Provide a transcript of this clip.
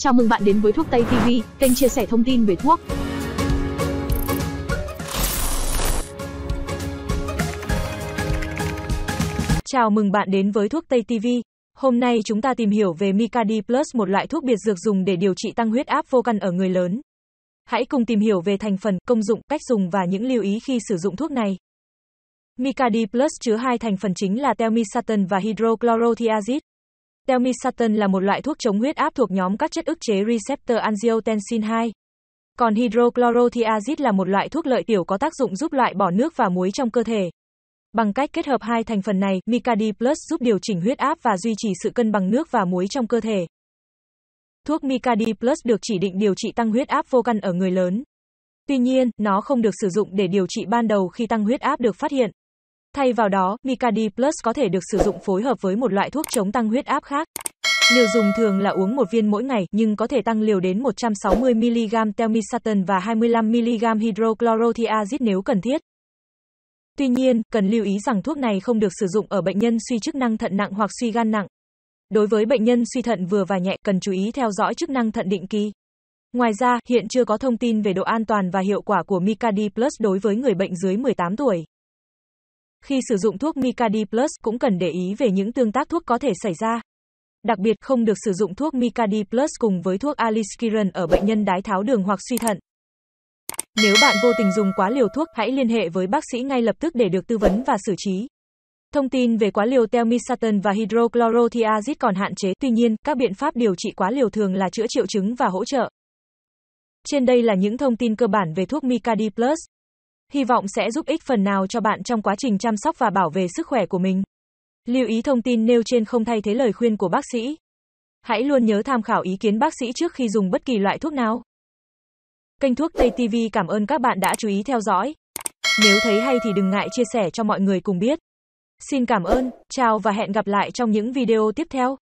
Chào mừng bạn đến với Thuốc Tây TV, kênh chia sẻ thông tin về thuốc. Chào mừng bạn đến với Thuốc Tây TV. Hôm nay chúng ta tìm hiểu về Micadi Plus, một loại thuốc biệt dược dùng để điều trị tăng huyết áp vô căn ở người lớn. Hãy cùng tìm hiểu về thành phần, công dụng, cách dùng và những lưu ý khi sử dụng thuốc này. Micadi Plus chứa hai thành phần chính là telmisartan và hydrochlorothiazide. Telmisartan là một loại thuốc chống huyết áp thuộc nhóm các chất ức chế receptor angiotensin 2. Còn hydrochlorothiazid là một loại thuốc lợi tiểu có tác dụng giúp loại bỏ nước và muối trong cơ thể. Bằng cách kết hợp hai thành phần này, Micadi Plus giúp điều chỉnh huyết áp và duy trì sự cân bằng nước và muối trong cơ thể. Thuốc Micadi Plus được chỉ định điều trị tăng huyết áp vô căn ở người lớn. Tuy nhiên, nó không được sử dụng để điều trị ban đầu khi tăng huyết áp được phát hiện. Thay vào đó, Micadi Plus có thể được sử dụng phối hợp với một loại thuốc chống tăng huyết áp khác. Liều dùng thường là uống một viên mỗi ngày, nhưng có thể tăng liều đến 160mg telmisartan và 25mg Hydrochlorothiazide nếu cần thiết. Tuy nhiên, cần lưu ý rằng thuốc này không được sử dụng ở bệnh nhân suy chức năng thận nặng hoặc suy gan nặng. Đối với bệnh nhân suy thận vừa và nhẹ, cần chú ý theo dõi chức năng thận định kỳ. Ngoài ra, hiện chưa có thông tin về độ an toàn và hiệu quả của Micadi Plus đối với người bệnh dưới 18 tuổi. Khi sử dụng thuốc Micadi Plus cũng cần để ý về những tương tác thuốc có thể xảy ra. Đặc biệt không được sử dụng thuốc Micadi Plus cùng với thuốc Aliskiren ở bệnh nhân đái tháo đường hoặc suy thận. Nếu bạn vô tình dùng quá liều thuốc, hãy liên hệ với bác sĩ ngay lập tức để được tư vấn và xử trí. Thông tin về quá liều telmisartan và Hydrochlorothiazide còn hạn chế, tuy nhiên, các biện pháp điều trị quá liều thường là chữa triệu chứng và hỗ trợ. Trên đây là những thông tin cơ bản về thuốc Micadi Plus. Hy vọng sẽ giúp ích phần nào cho bạn trong quá trình chăm sóc và bảo vệ sức khỏe của mình. Lưu ý thông tin nêu trên không thay thế lời khuyên của bác sĩ. Hãy luôn nhớ tham khảo ý kiến bác sĩ trước khi dùng bất kỳ loại thuốc nào. Kênh Thuốc Tây TV cảm ơn các bạn đã chú ý theo dõi. Nếu thấy hay thì đừng ngại chia sẻ cho mọi người cùng biết. Xin cảm ơn, chào và hẹn gặp lại trong những video tiếp theo.